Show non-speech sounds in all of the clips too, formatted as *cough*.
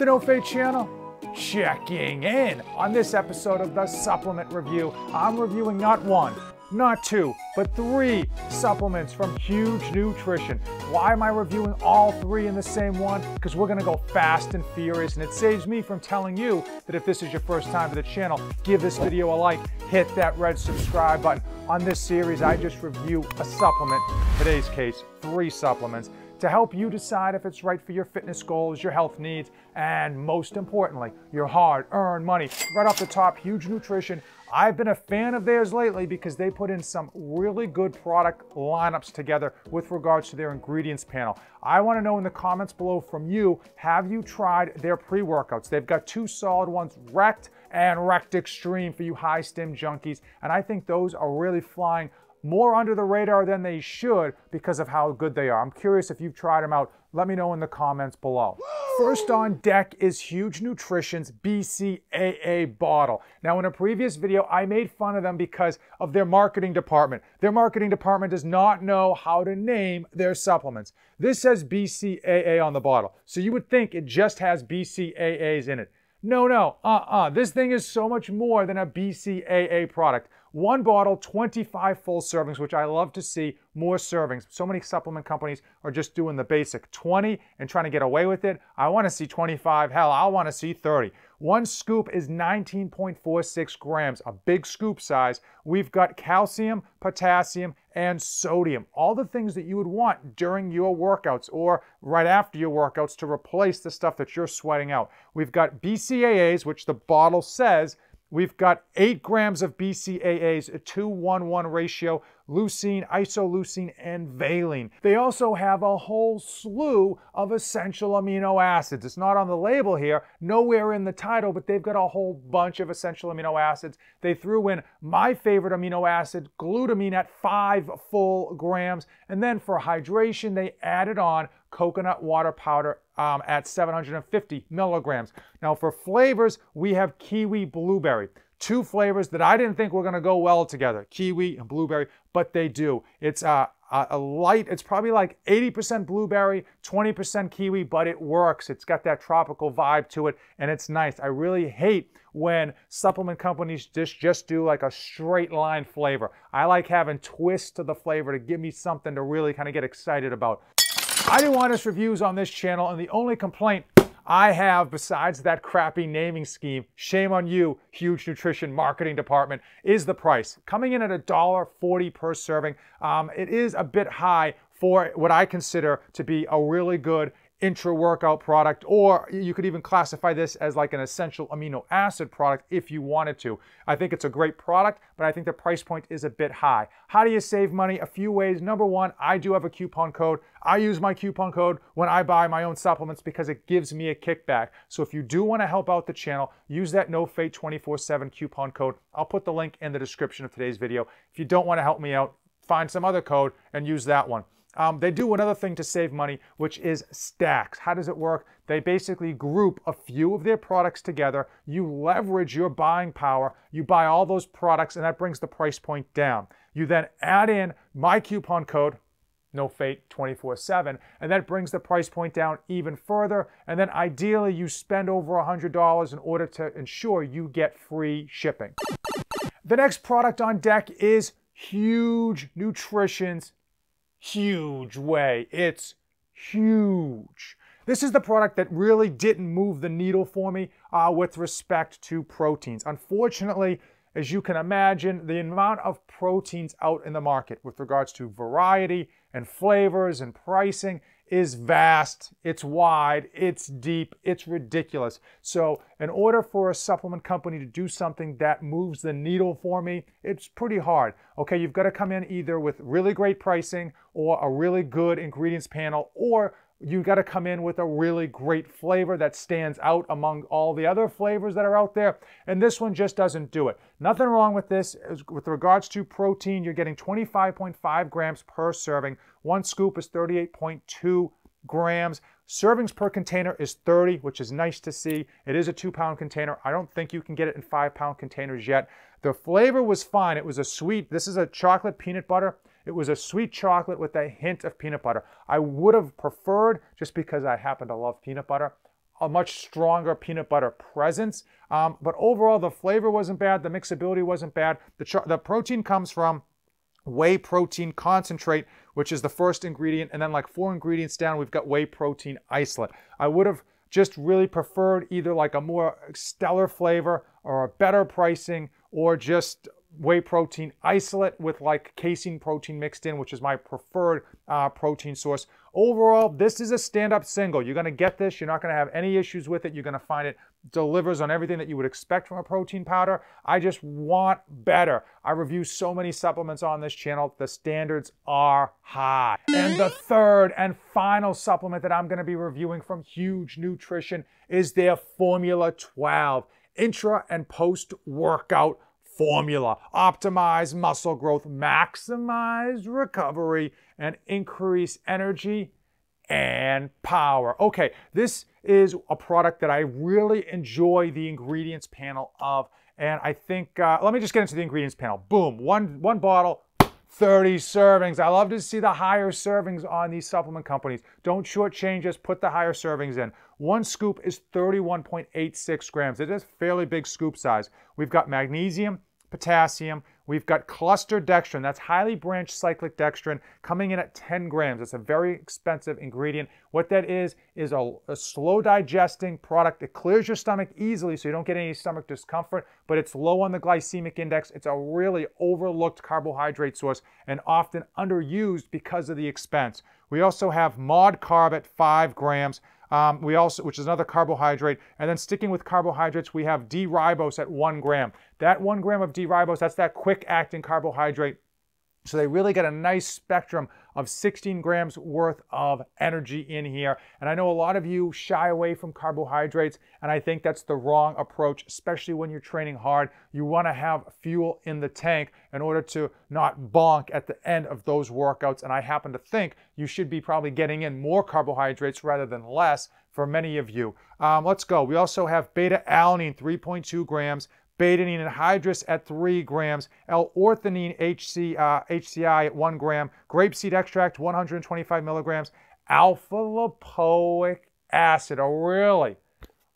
the No Faith channel checking in. On this episode of the Supplement Review, I'm reviewing not one, not two, but three supplements from Huge Nutrition. Why am I reviewing all three in the same one? Because we're gonna go fast and furious, and it saves me from telling you that if this is your first time to the channel, give this video a like, hit that red subscribe button. On this series, I just review a supplement, today's case, three supplements to help you decide if it's right for your fitness goals, your health needs, and most importantly, your hard earned money. Right off the top, Huge Nutrition. I've been a fan of theirs lately because they put in some really good product lineups together with regards to their ingredients panel. I wanna know in the comments below from you, have you tried their pre-workouts? They've got two solid ones, Wrecked and Wrecked Extreme for you high stim junkies. And I think those are really flying more under the radar than they should because of how good they are. I'm curious if you've tried them out. Let me know in the comments below. First on deck is Huge Nutrition's BCAA bottle. Now, in a previous video, I made fun of them because of their marketing department. Their marketing department does not know how to name their supplements. This says BCAA on the bottle, so you would think it just has BCAAs in it. No, no, uh-uh. This thing is so much more than a BCAA product. One bottle, 25 full servings, which I love to see more servings. So many supplement companies are just doing the basic 20 and trying to get away with it. I want to see 25. Hell, I want to see 30. One scoop is 19.46 grams, a big scoop size. We've got calcium, potassium, and sodium. All the things that you would want during your workouts or right after your workouts to replace the stuff that you're sweating out. We've got BCAAs, which the bottle says We've got 8 grams of BCAAs, a 2-1-1 ratio, leucine, isoleucine, and valine. They also have a whole slew of essential amino acids. It's not on the label here, nowhere in the title, but they've got a whole bunch of essential amino acids. They threw in my favorite amino acid, glutamine, at 5 full grams. And then for hydration, they added on coconut water powder um, at 750 milligrams. Now for flavors, we have kiwi blueberry. Two flavors that I didn't think were gonna go well together, kiwi and blueberry, but they do. It's uh, a light, it's probably like 80% blueberry, 20% kiwi, but it works. It's got that tropical vibe to it, and it's nice. I really hate when supplement companies just, just do like a straight line flavor. I like having twists to the flavor to give me something to really kind of get excited about. I do honest reviews on this channel, and the only complaint I have, besides that crappy naming scheme, shame on you, huge nutrition marketing department, is the price. Coming in at $1.40 per serving, um, it is a bit high for what I consider to be a really good intra workout product, or you could even classify this as like an essential amino acid product if you wanted to. I think it's a great product, but I think the price point is a bit high. How do you save money? A few ways. Number one, I do have a coupon code. I use my coupon code when I buy my own supplements because it gives me a kickback. So if you do want to help out the channel, use that NoFate 24-7 coupon code. I'll put the link in the description of today's video. If you don't want to help me out, find some other code and use that one. Um, they do another thing to save money, which is stacks. How does it work? They basically group a few of their products together. You leverage your buying power. You buy all those products, and that brings the price point down. You then add in my coupon code, no fate 24 7 and that brings the price point down even further and then ideally you spend over $100 in order to ensure you get free shipping the next product on deck is huge nutrition's huge way. It's huge. This is the product that really didn't move the needle for me uh, with respect to proteins. Unfortunately, as you can imagine, the amount of proteins out in the market with regards to variety and flavors and pricing is vast, it's wide, it's deep, it's ridiculous. So in order for a supplement company to do something that moves the needle for me, it's pretty hard. Okay, you've got to come in either with really great pricing or a really good ingredients panel or you got to come in with a really great flavor that stands out among all the other flavors that are out there. And this one just doesn't do it. Nothing wrong with this. With regards to protein, you're getting 25.5 grams per serving. One scoop is 38.2 grams. Servings per container is 30, which is nice to see. It is a two pound container. I don't think you can get it in five pound containers yet. The flavor was fine. It was a sweet, this is a chocolate peanut butter. It was a sweet chocolate with a hint of peanut butter. I would have preferred, just because I happen to love peanut butter, a much stronger peanut butter presence. Um, but overall, the flavor wasn't bad. The mixability wasn't bad. The, the protein comes from whey protein concentrate, which is the first ingredient. And then like four ingredients down, we've got whey protein isolate. I would have just really preferred either like a more stellar flavor or a better pricing or just whey protein isolate with like casein protein mixed in, which is my preferred uh, protein source. Overall, this is a stand-up single. You're gonna get this. You're not gonna have any issues with it. You're gonna find it delivers on everything that you would expect from a protein powder. I just want better. I review so many supplements on this channel. The standards are high. And the third and final supplement that I'm gonna be reviewing from Huge Nutrition is their Formula 12 intra and post workout formula optimize muscle growth, maximize recovery, and increase energy and power. Okay, this is a product that I really enjoy the ingredients panel of. And I think, uh, let me just get into the ingredients panel. Boom, one, one bottle, 30 servings. I love to see the higher servings on these supplement companies. Don't shortchange us, put the higher servings in. One scoop is 31.86 grams. It is fairly big scoop size. We've got magnesium, potassium. We've got cluster dextrin, that's highly branched cyclic dextrin, coming in at 10 grams. It's a very expensive ingredient. What that is, is a, a slow digesting product. It clears your stomach easily so you don't get any stomach discomfort, but it's low on the glycemic index. It's a really overlooked carbohydrate source and often underused because of the expense. We also have mod carb at 5 grams. Um, we also, which is another carbohydrate. And then sticking with carbohydrates, we have D-ribose at one gram. That one gram of D-ribose, that's that quick acting carbohydrate so they really get a nice spectrum of 16 grams worth of energy in here. And I know a lot of you shy away from carbohydrates, and I think that's the wrong approach, especially when you're training hard. You want to have fuel in the tank in order to not bonk at the end of those workouts. And I happen to think you should be probably getting in more carbohydrates rather than less for many of you. Um, let's go. We also have beta alanine, 3.2 grams betaine anhydrous at 3 grams, l orthanine HCI uh, at 1 gram, grapeseed extract 125 milligrams, alpha lipoic acid. Oh, really?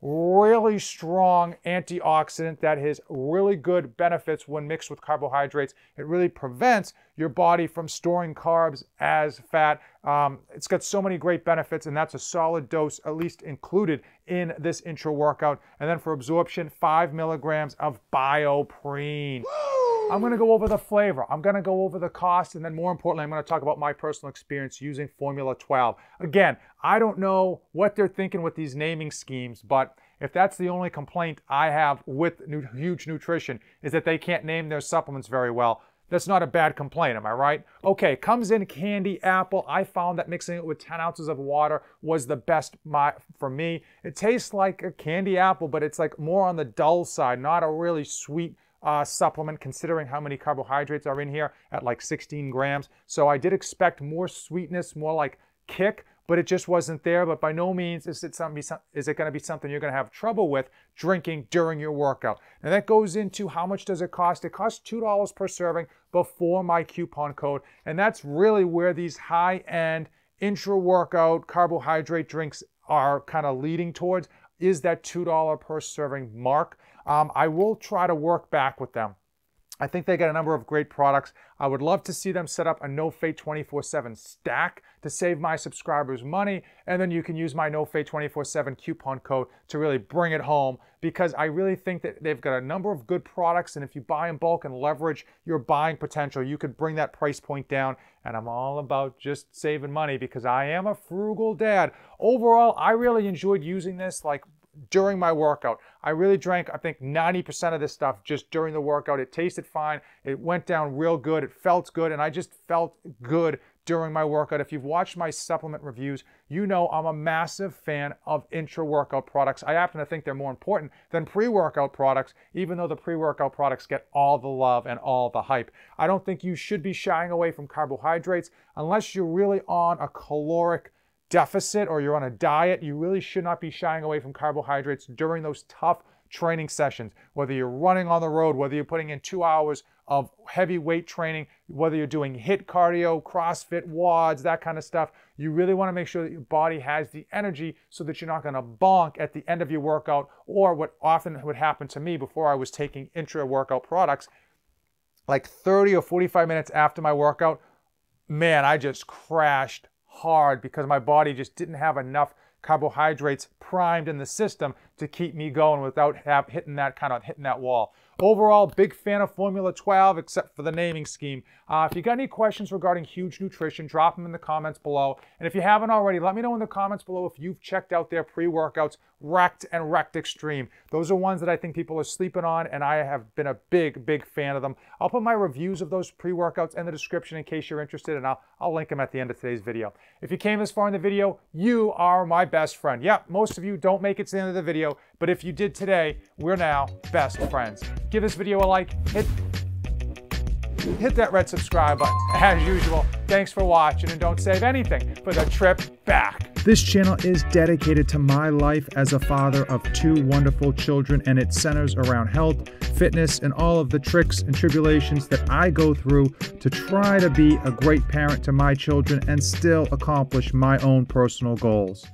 really strong antioxidant that has really good benefits when mixed with carbohydrates. It really prevents your body from storing carbs as fat. Um, it's got so many great benefits, and that's a solid dose, at least included in this intro workout. And then for absorption, five milligrams of bioprene. *gasps* *gasps* I'm gonna go over the flavor, I'm gonna go over the cost, and then more importantly, I'm gonna talk about my personal experience using Formula 12. Again, I don't know what they're thinking with these naming schemes, but if that's the only complaint I have with huge nutrition is that they can't name their supplements very well, that's not a bad complaint, am I right? Okay, comes in candy apple. I found that mixing it with 10 ounces of water was the best my, for me. It tastes like a candy apple, but it's like more on the dull side, not a really sweet uh, supplement, considering how many carbohydrates are in here at like 16 grams. So I did expect more sweetness, more like kick, but it just wasn't there. But by no means is it something is it going to be something you're going to have trouble with drinking during your workout. Now that goes into how much does it cost? It costs two dollars per serving before my coupon code, and that's really where these high-end intra-workout carbohydrate drinks are kind of leading towards is that $2 per serving mark. Um, I will try to work back with them I think they got a number of great products. I would love to see them set up a No Fate 24 7 stack to save my subscribers money. And then you can use my No Fate 24 7 coupon code to really bring it home because I really think that they've got a number of good products. And if you buy in bulk and leverage your buying potential, you could bring that price point down. And I'm all about just saving money because I am a frugal dad. Overall, I really enjoyed using this. Like during my workout. I really drank, I think, 90% of this stuff just during the workout. It tasted fine. It went down real good. It felt good. And I just felt good during my workout. If you've watched my supplement reviews, you know I'm a massive fan of intra workout products. I happen to think they're more important than pre workout products, even though the pre workout products get all the love and all the hype. I don't think you should be shying away from carbohydrates unless you're really on a caloric deficit or you're on a diet, you really should not be shying away from carbohydrates during those tough training sessions. Whether you're running on the road, whether you're putting in two hours of heavy weight training, whether you're doing HIT cardio, CrossFit, WADS, that kind of stuff, you really want to make sure that your body has the energy so that you're not going to bonk at the end of your workout or what often would happen to me before I was taking intra workout products. Like 30 or 45 minutes after my workout, man, I just crashed hard because my body just didn't have enough carbohydrates primed in the system to keep me going without have, hitting that kind of hitting that wall. Overall, big fan of Formula 12, except for the naming scheme. Uh, if you got any questions regarding Huge Nutrition, drop them in the comments below. And if you haven't already, let me know in the comments below if you've checked out their pre-workouts, Wrecked and Wrecked Extreme. Those are ones that I think people are sleeping on, and I have been a big, big fan of them. I'll put my reviews of those pre-workouts in the description in case you're interested, and I'll, I'll link them at the end of today's video. If you came this far in the video, you are my best friend. Yep, most of you don't make it to the end of the video, but if you did today, we're now best friends give this video a like, hit, hit that red subscribe button. As usual, thanks for watching and don't save anything for the trip back. This channel is dedicated to my life as a father of two wonderful children, and it centers around health, fitness, and all of the tricks and tribulations that I go through to try to be a great parent to my children and still accomplish my own personal goals.